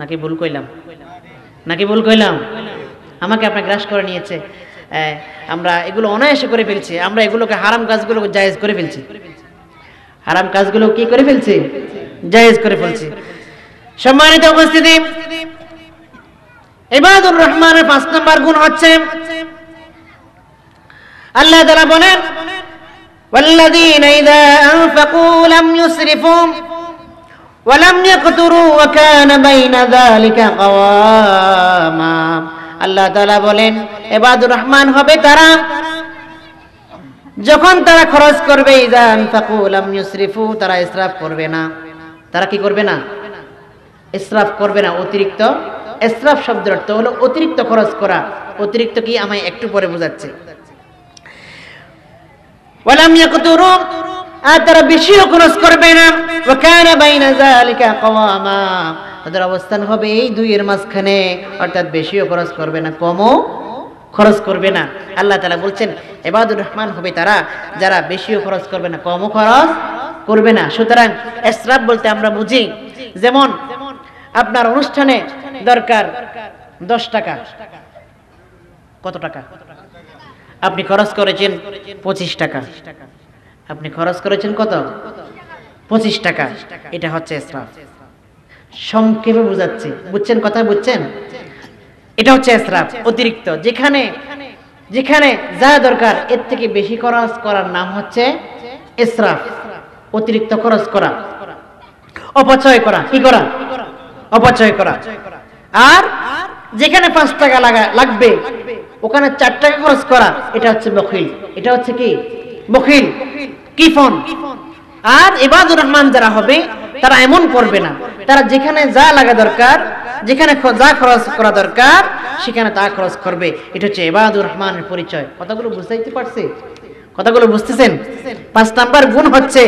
নাকি ভুল কইলাম নাকি ভুল কইলাম আমাকে আপনাকে গ্রাস করে নিয়েছে আমরা এগুলো অনায়াসে করে ফেলছি আমরা এগুলোকে হারাম কাজগুলোকে জায়েজ করে ফেলছি হারাম কাজগুলো কি করে ফেলছি জায়েজ করে ফেলছি সম্মানিত উপস্থিতি এবার রহমানের পাঁচ নম্বর গুণ হচ্ছে আল্লাহ তাআলা বলেন والذين إذا أنفقوا لم يسرفوا ولم يقتروا وكان بين ذلك قواما আল্লাহ তাআলা বলেন ইবাদুর রহমান হবে তারা যখন তারা খরচ করবে ইজান ফাকুলাম ইউসরিফু তারা ইসরাফ করবে না তারা কি করবে না ইসরাফ করবে না অতিরিক্ত ইসরাফ শব্দের অর্থ হলো অতিরিক্ত খরচ করা অতিরিক্ত কি আমায় একটু পরে বোঝাচ্ছে ওয়ালাম ইয়াকতুরুম আর তারা বেশিও খরচ করবে না অবস্থান হবে এই দুইয়ের মাঝখানে অর্থাৎ বেশিও খরচ করবে না কমও খরচ করবে না আল্লাহ তালা বলছেন এবাদুর রহমান হবে তারা যারা বেশিও খরচ করবে না কমও খরচ করবে না সুতরাং এসরাফ বলতে আমরা বুঝি যেমন আপনার অনুষ্ঠানে দরকার দশ টাকা কত টাকা আপনি খরচ করেছেন পঁচিশ টাকা আপনি খরচ করেছেন কত পঁচিশ টাকা এটা হচ্ছে এসরাফ সংক্ষেপে বুঝাচ্ছি বুঝছেন কথা বুঝছেন এটা হচ্ছে এসরাফ অতিরিক্ত যেখানে যেখানে যা দরকার এর থেকে বেশি খরচ করার নাম হচ্ছে এসরাফ অতিরিক্ত খরচ করা অপচয় করা কি করা অপচয় করা আর যেখানে পাঁচ টাকা লাগা লাগবে ওখানে চার টাকা খরচ করা এটা হচ্ছে বখিল এটা হচ্ছে কি বখিল কিফন আর এবাদুর রহমান যারা হবে তারা এমন করবে না তারা যেখানে যা লাগা দরকার যেখানে যা খরচ করা দরকার সেখানে তা খরচ করবে এটা হচ্ছে এবাদুর রহমানের পরিচয় কথাগুলো বুঝতে পারছে কথাগুলো বুঝতেছেন পাঁচ নাম্বার গুণ হচ্ছে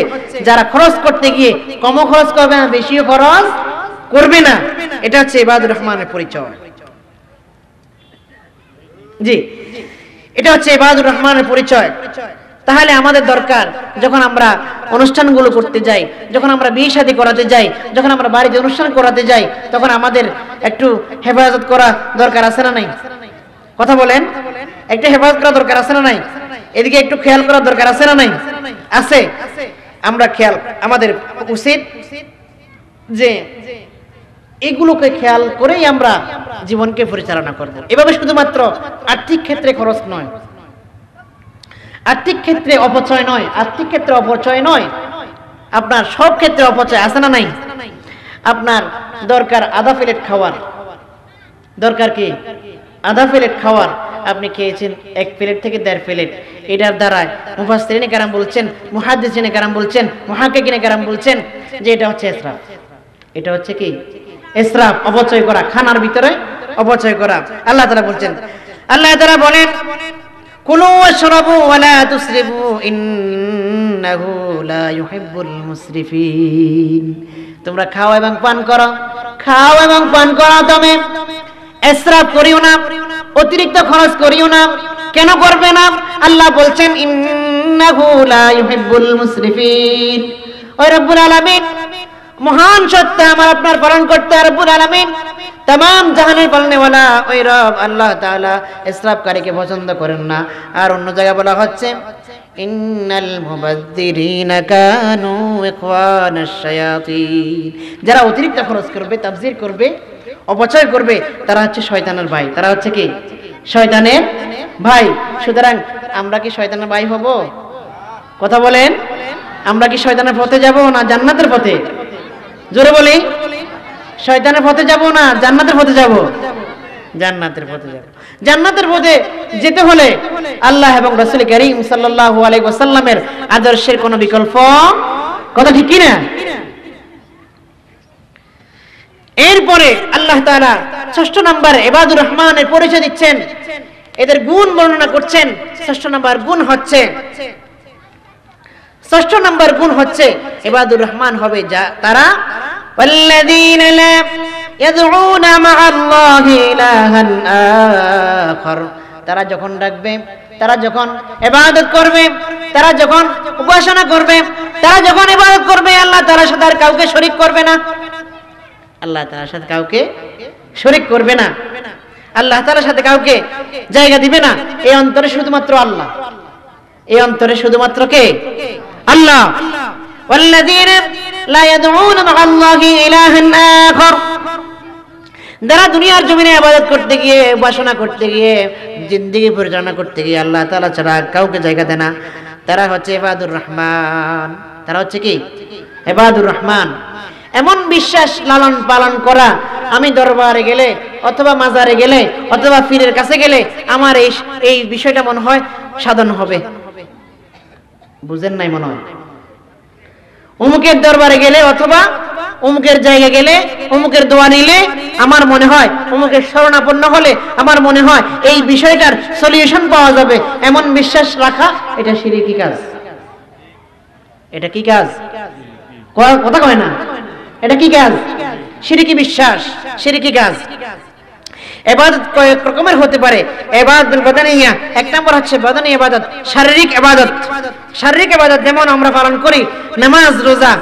যারা খরচ করতে গিয়ে কম খরচ করবে না বেশিও খরচ করবে না এটা হচ্ছে এবাদুর রহমানের পরিচয় জি এটা হচ্ছে এবাদুর রহমানের পরিচয় তাহলে আমাদের দরকার যখন আমরা অনুষ্ঠানগুলো করতে যাই যখন আমরা বিয়ে শাদি করাতে যাই যখন আমরা বাড়িতে অনুষ্ঠান করাতে যাই তখন আমাদের একটু হেফাজত করা দরকার আছে না নাই কথা বলেন একটু হেফাজত করা দরকার আছে না নাই এদিকে একটু খেয়াল করা দরকার আছে না নাই আছে আমরা খেয়াল আমাদের উচিত যে এগুলোকে খেয়াল করেই আমরা জীবনকে পরিচালনা করব এভাবে শুধুমাত্র আর্থিক ক্ষেত্রে খরচ নয় আর্থিক ক্ষেত্রে অপচয় নয় আর্থিক ক্ষেত্রে অপচয় নয় আপনার সব ক্ষেত্রে অপচয় আছে না নাই আপনার দরকার আধা প্লেট খাওয়ার দরকার কি আধা প্লেট খাওয়ার আপনি খেয়েছেন এক প্লেট থেকে দেড় প্লেট এটার দ্বারায় মুফাসরিনে কারাম বলছেন মুহাদ্দিসিনে কারাম বলছেন মহাকিনে কারাম বলছেন যে এটা হচ্ছে এটা হচ্ছে কি ইসরাফ অপচয় করা খানার ভিতরে অপচয় করা আল্লাহ তালা বলছেন আল্লাহ তালা বলেন কুলু ওয়াশরাবু ওয়ালা তুসরিফু ইন্নাহু লা ইউহিব্বুল মুসরিফিন তোমরা খাও এবং পান করো খাও এবং পান করো তুমি ইসরাফ করিও না অতিরিক্ত খরচ করিও না কেন করবে না আল্লাহ বলছেন ইন্নাহু লা ইউহিব্বুল মুসরিফিন ও রব্বুল আলামিন মহান সত্য আমার আপনার পালন করতে আরবুল আলমিন তাম জাহানের পালনেওয়ালা ওই রব আল্লাহ তাআলা ইসরাফকারীকে পছন্দ করেন না আর অন্য জায়গায় বলা হচ্ছে ইন্নাল মুবাদ্দিরিনা কানু ইখওয়ানাশ শায়াতিন যারা অতিরিক্ত খরচ করবে তাফসীর করবে অপচয় করবে তারা হচ্ছে শয়তানের ভাই তারা হচ্ছে কি শয়তানের ভাই সুতরাং আমরা কি শয়তানের ভাই হব কথা বলেন আমরা কি শয়তানের পথে যাব না জান্নাতের পথে জোরে বলি শয়তানের পথে যাব না জান্নাতের পথে যাব জান্নাতের পথে যাব জান্নাতের পথে যেতে হলে আল্লাহ এবং রাসুল করিম সাল্লাল্লাহু আলাইহি ওয়াসাল্লামের আদর্শের কোনো বিকল্প কথা ঠিক কি না এরপরে আল্লাহ তাআলা ষষ্ঠ নাম্বার এবাদুর রহমানের পরিচয় দিচ্ছেন এদের গুণ বর্ণনা করছেন ষষ্ঠ নাম্বার গুণ হচ্ছে ষষ্ঠ নম্বর গুণ হচ্ছে এবাদুর রহমান হবে যা তারা তারা যখন ডাকবে তারা যখন এবাদত করবে তারা যখন উপাসনা করবে তারা যখন এবাদত করবে আল্লাহ তারা সাথে আর কাউকে শরিক করবে না আল্লাহ তারা সাথে কাউকে শরিক করবে না আল্লাহ তারা সাথে কাউকে জায়গা দিবে না এই অন্তরে শুধুমাত্র আল্লাহ এই অন্তরে শুধুমাত্র কে আল্লাহ যারা দুনিয়ার জমিনে আবাদত করতে গিয়ে উপাসনা করতে গিয়ে জিন্দিগি পরিচালনা করতে গিয়ে আল্লাহ তালা ছাড়া কাউকে জায়গা দেয় না তারা হচ্ছে এবাদুর রহমান তারা হচ্ছে কি এবাদুর রহমান এমন বিশ্বাস লালন পালন করা আমি দরবারে গেলে অথবা মাজারে গেলে অথবা ফিরের কাছে গেলে আমার এই এই বিষয়টা মনে হয় সাধন হবে বুঝেন নাই মনে হয় অমুকের দরবারে গেলে অথবা অমুকের জায়গা গেলে অমুকের দোয়া নিলে আমার মনে হয় অমুকের শরণাপন্ন হলে আমার মনে হয় এই বিষয়টার সলিউশন পাওয়া যাবে এমন বিশ্বাস রাখা এটা সিঁড়ি কি কাজ এটা কি কাজ কথা কয় না এটা কি কাজ সিঁড়ি কি বিশ্বাস সিঁড়ি কি কাজ এবাদত কয়েক রকমের হতে পারে এবাদুল বাদানিয়া এক নম্বর হচ্ছে বাদানি এবাদত শারীরিক এবাদত শারীরিক এবাদত যেমন আমরা পালন করি নামাজ রোজা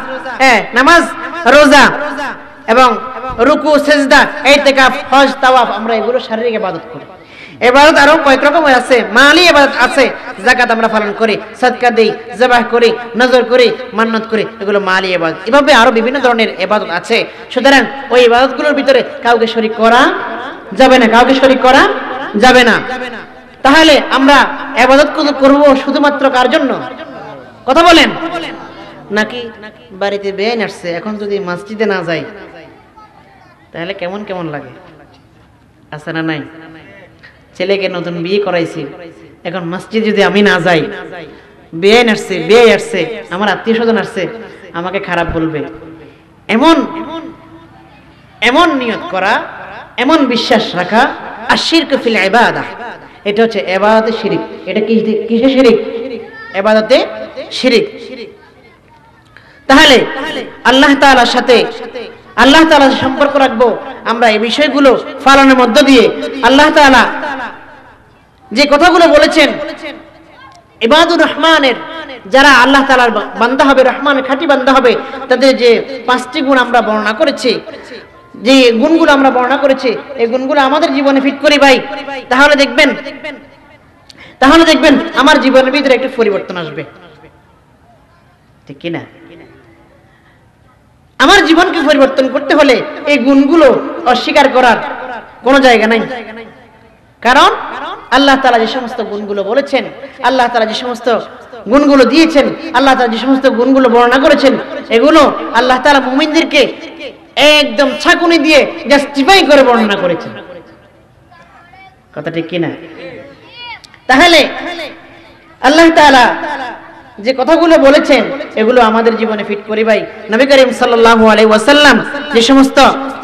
হ্যাঁ নামাজ রোজা এবং রুকু সেজদা এই তেকাফ হজ তাওয়াফ আমরা এগুলো শারীরিক এবাদত করি এবারত আরো কয়েক রকম আছে মালি এবারত আছে জাকাত আমরা পালন করি সৎকা দেই জবাহ করি নজর করি মান্নত করি এগুলো মালি এবাদত এভাবে আরো বিভিন্ন ধরনের এবাদত আছে সুতরাং ওই এবাদতগুলোর ভিতরে কাউকে শরিক করা যাবে না কাউকে শরিক করা যাবে না তাহলে আমরা এবাদত করব শুধুমাত্র কার জন্য কথা বলেন নাকি বাড়িতে বেআইন আসছে এখন যদি মসজিদে না যাই তাহলে কেমন কেমন লাগে আসে না নাই ছেলেকে নতুন বিয়ে করাইছি এখন মসজিদ যদি আমি না যাই বেআইন আসছে বেআই আসছে আমার আত্মীয় স্বজন আসছে আমাকে খারাপ বলবে এমন এমন নিয়ত করা এমন বিশ্বাস রাখা আশির কফিল এবাদা এটা হচ্ছে এবাদতে শিরিক এটা কি কিসে শিরিক এবাদতে শিরিক তাহলে আল্লাহ তাআলার সাথে আল্লাহ তাআলার সম্পর্ক রাখবো আমরা এই বিষয়গুলো পালনের মধ্য দিয়ে আল্লাহ তাআলা যে কথাগুলো বলেছেন ইবাদুর রহমানের যারা আল্লাহ তালার বান্দা হবে রহমানের খাটি বান্দা হবে তাদের যে পাঁচটি গুণ আমরা বর্ণনা করেছি যে গুণগুলো আমরা বর্ণনা করেছি এই গুণগুলো আমাদের জীবনে ফিট করি ভাই তাহলে দেখবেন তাহলে দেখবেন আমার জীবনের ভিতরে একটা পরিবর্তন আসবে ঠিক কিনা আমার জীবনকে পরিবর্তন করতে হলে এই গুণগুলো অস্বীকার করার কোনো জায়গা নাই কারণ আল্লাহ তালা যে সমস্ত গুণগুলো বলেছেন আল্লাহ তালা যে সমস্ত গুণগুলো দিয়েছেন আল্লাহ তালা যে সমস্ত গুণগুলো বর্ণনা করেছেন এগুলো আল্লাহ তালা মুমিনদেরকে একদম ছাকুনি দিয়ে জাস্টিফাই করে বর্ণনা করেছেন কথা ঠিক কিনা তাহলে আল্লাহ তালা যে কথাগুলো বলেছেন এগুলো আমাদের জীবনে ফিট করি ভাই নবী করিম সাল্লাল্লাহু ওয়াসাল্লাম যে সমস্ত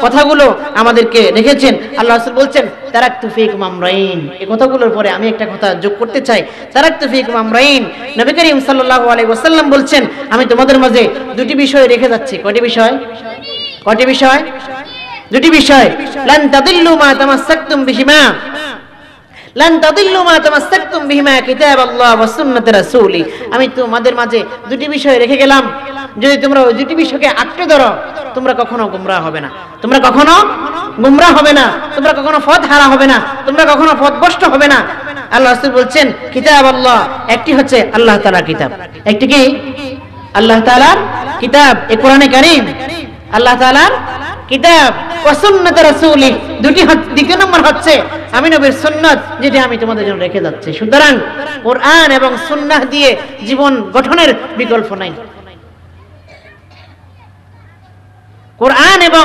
কথাগুলো আমাদেরকে রেখেছেন আল্লাহ রাসূল বলছেন তারাক তুফিক মামরাইন এই কথাগুলোর পরে আমি একটা কথা যোগ করতে চাই তারাক তুফিক মামরাইন নবী করিম সাল্লাহ আলাইহি ওয়াসাল্লাম বলছেন আমি তোমাদের মাঝে দুটি বিষয় রেখে যাচ্ছি কটি বিষয় কটি বিষয় দুটি বিষয় লান তাদিল্লু মা লান তাদিল্লু মা তামাসসাকতুম বিহিমা কিতাব আল্লাহ ওয়া সুন্নাত রাসূলি আমি তোমাদের মাঝে দুটি বিষয় রেখে গেলাম যদি তোমরা ওই দুটি বিষয়কে আটকে ধরো তোমরা কখনো গুমরাহ হবে না তোমরা কখনো গুমরাহ হবে না তোমরা কখনো পথ হারা হবে না তোমরা কখনো পথভ্রষ্ট হবে না আল্লাহ রাসূল বলছেন কিতাব আল্লাহ একটি হচ্ছে আল্লাহ তাআলার কিতাব একটি কি আল্লাহ তাআলার কিতাব এ কোরআনে কারীম আল্লাহ তাআলার কিতাব ও সুন্নত দুটি নম্বর হচ্ছে আমি নবীর সুন্নত যেটি আমি তোমাদের জন্য রেখে যাচ্ছি সুতরাং কোরআন এবং সুন্নাহ দিয়ে জীবন গঠনের বিকল্প নাই কোরআন এবং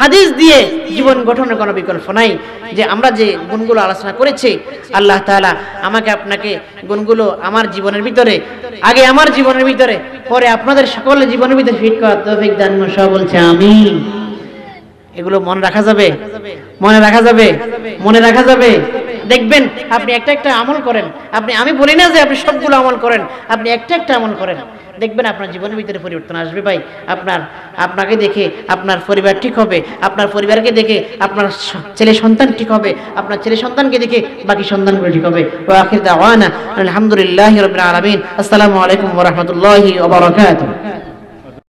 হাদিস দিয়ে জীবন গঠনের কোনো বিকল্প নাই যে আমরা যে গুণগুলো আলোচনা করেছি আল্লাহ তালা আমাকে আপনাকে গুণগুলো আমার জীবনের ভিতরে আগে আমার জীবনের ভিতরে পরে আপনাদের সকল জীবনের ভিতরে ফিট করার তৌফিক দান সব বলছে আমি এগুলো মনে রাখা যাবে মনে রাখা যাবে মনে রাখা যাবে দেখবেন আপনি একটা একটা আমল করেন আপনি আমি বলি না যে আপনি সবগুলো আমল করেন আপনি একটা একটা আমল করেন দেখবেন আপনার জীবনের ভিতরে পরিবর্তন আসবে ভাই আপনার আপনাকে দেখে আপনার পরিবার ঠিক হবে আপনার পরিবারকে দেখে আপনার ছেলে সন্তান ঠিক হবে আপনার ছেলে সন্তানকে দেখে বাকি সন্তানগুলো ঠিক হবে আখির দাওয়ানা আলহামদুলিল্লাহ রবিন আসসালামু আলাইকুম রহমতুল্লাহ